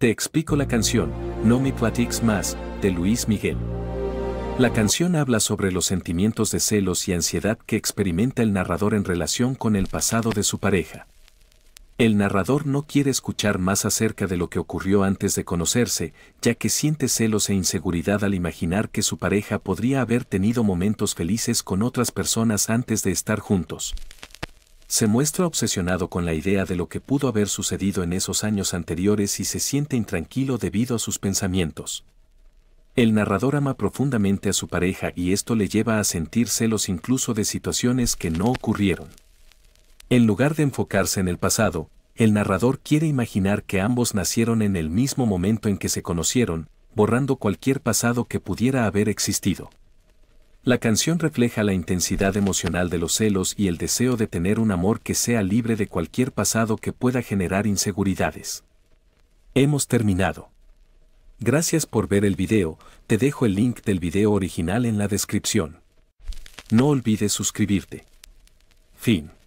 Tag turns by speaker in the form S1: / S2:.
S1: Te explico la canción, No me platiques más, de Luis Miguel. La canción habla sobre los sentimientos de celos y ansiedad que experimenta el narrador en relación con el pasado de su pareja. El narrador no quiere escuchar más acerca de lo que ocurrió antes de conocerse, ya que siente celos e inseguridad al imaginar que su pareja podría haber tenido momentos felices con otras personas antes de estar juntos se muestra obsesionado con la idea de lo que pudo haber sucedido en esos años anteriores y se siente intranquilo debido a sus pensamientos. El narrador ama profundamente a su pareja y esto le lleva a sentir celos incluso de situaciones que no ocurrieron. En lugar de enfocarse en el pasado, el narrador quiere imaginar que ambos nacieron en el mismo momento en que se conocieron, borrando cualquier pasado que pudiera haber existido. La canción refleja la intensidad emocional de los celos y el deseo de tener un amor que sea libre de cualquier pasado que pueda generar inseguridades. Hemos terminado. Gracias por ver el video, te dejo el link del video original en la descripción. No olvides suscribirte. Fin.